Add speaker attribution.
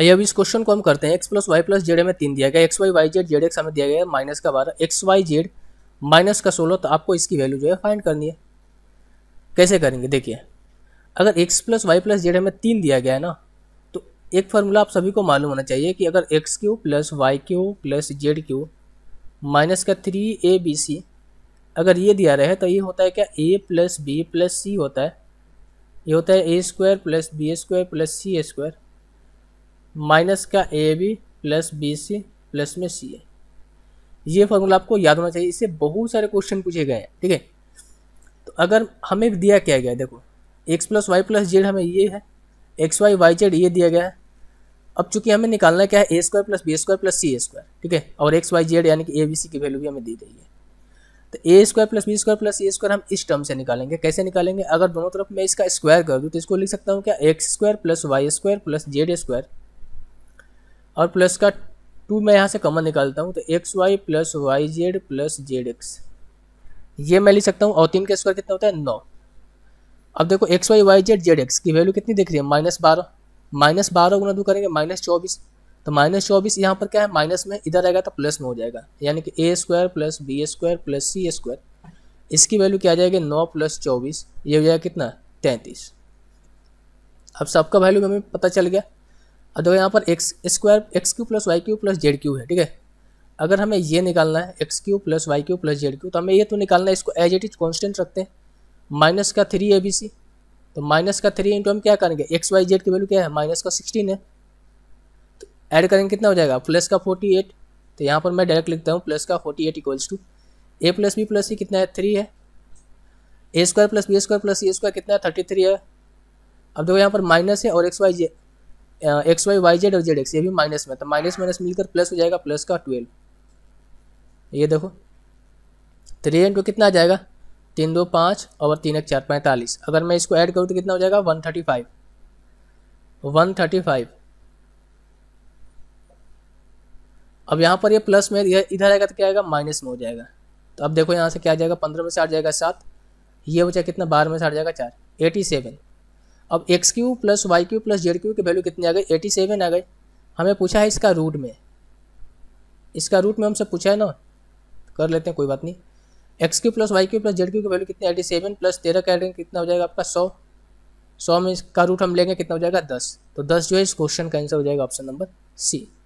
Speaker 1: भैया अब इस क्वेश्चन को हम करते हैं X plus Y plus Z में तीन दिया गया X Y Y Z Z X हमें दिया गया है माइनस का बारह एक्स वाई जेड माइनस का सोलह तो आपको इसकी वैल्यू जो है फाइंड करनी है कैसे करेंगे देखिए अगर X plus Y plus Z हमें तीन दिया गया है ना तो एक फार्मूला आप सभी को मालूम होना चाहिए कि अगर X cube plus Y cube plus Z cube minus का थ्री ए बी सी अगर ये दिया रहे तो ये होता है क्या A plus B plus C होता है ये होता है A square plus B square plus C square minus का A B plus B C plus में सी ए ये फॉर्मूला आपको याद होना चाहिए इससे बहुत सारे क्वेश्चन पूछे गए हैं ठीक है तो अगर हमें दिया क्या गया है देखो X plus Y plus Z हमें ये है एक्स वाई वाई जेड ये दिया गया है अब चूंकि हमें निकालना क्या है A square plus B square plus C A square ठीक है और एक्स वाई जेड यानी कि ए बी सी की वैल्यू भी हमें दी गई है तो A square plus B square plus A square हम इस टर्म से निकालेंगे कैसे निकालेंगे अगर दोनों तरफ मैं इसका स्क्वायर कर दूँ तो इसको लिख सकता हूँ क्या X square plus Y square plus Z square और प्लस का टू मैं यहाँ से कमन निकालता हूँ तो X Y plus Y Z plus Z X ये मैं लिख सकता हूँ और तीन का स्क्वायर कितना होता है नौ अब देखो X Y Y Z Z X की वैल्यू कितनी दिख रही है माइनस बारह माइनस बारह गुना दो करेंगे माइनस चौबीस तो माइनस चौबीस यहाँ पर क्या है माइनस में इधर आएगा तो प्लस में हो जाएगा यानी कि A square plus B square plus C square इसकी वैल्यू क्या आ जाएगी नौ प्लस चौबीस ये हो जाएगा कितना तैंतीस अब सबका वैल्यू हमें पता चल गया देखो यहाँ पर X square X cube plus Y cube plus Z cube है ठीक है अगर हमें ये निकालना है X cube plus Y cube plus Z cube तो हमें ये तो निकालना है इसको एज इट इज कॉन्स्टेंट रखते हैं माइनस का थ्री ए बी सी तो माइनस का थ्री इंटू हम क्या करेंगे एक्स वाई जेड की वैल्यू क्या है माइनस का सिक्सटीन है तो ऐड करेंगे कितना हो जाएगा प्लस का फोर्टी एट तो यहाँ पर मैं डायरेक्ट लिखता हूँ प्लस का forty eight equals to A plus B plus C कितना है थ्री है A square plus B square plus C square कितना है थर्टी थ्री है अब देखो यहाँ पर माइनस है और X Y X Y Y Z और जेड एक्स ये भी माइनस में तो माइनस माइनस मिलकर प्लस हो जाएगा प्लस का ट्वेल्व ये देखो थ्री तो इंटू कितना आ जाएगा तीन दो पाँच और तीन एक चार पैंतालीस अगर मैं इसको ऐड करूँ तो कितना हो जाएगा one thirty five one thirty five अब यहाँ पर ये प्लस में इधर आएगा तो क्या आएगा माइनस में हो जाएगा तो अब देखो यहाँ से क्या आ जाएगा पंद्रह में से आठ जाएगा सात ये बचा कितना बारह में से आठ जाएगा चार एटी सेवन अब X cube plus Y cube plus Z cube की वैल्यू कितनी आ गई एटी सेवन आ गई हमें पूछा है इसका रूट में इसका रूट में हमसे पूछा है ना कर लेते हैं कोई बात नहीं X cube plus Y cube plus Z cube की वैल्यू कितनी एटी सेवन प्लस तेरह का एडिंग कितना हो जाएगा आपका सौ सौ में इसका रूट हम लेंगे कितना हो जाएगा दस तो दस जो है इस क्वेश्चन का आंसर हो जाएगा ऑप्शन नंबर सी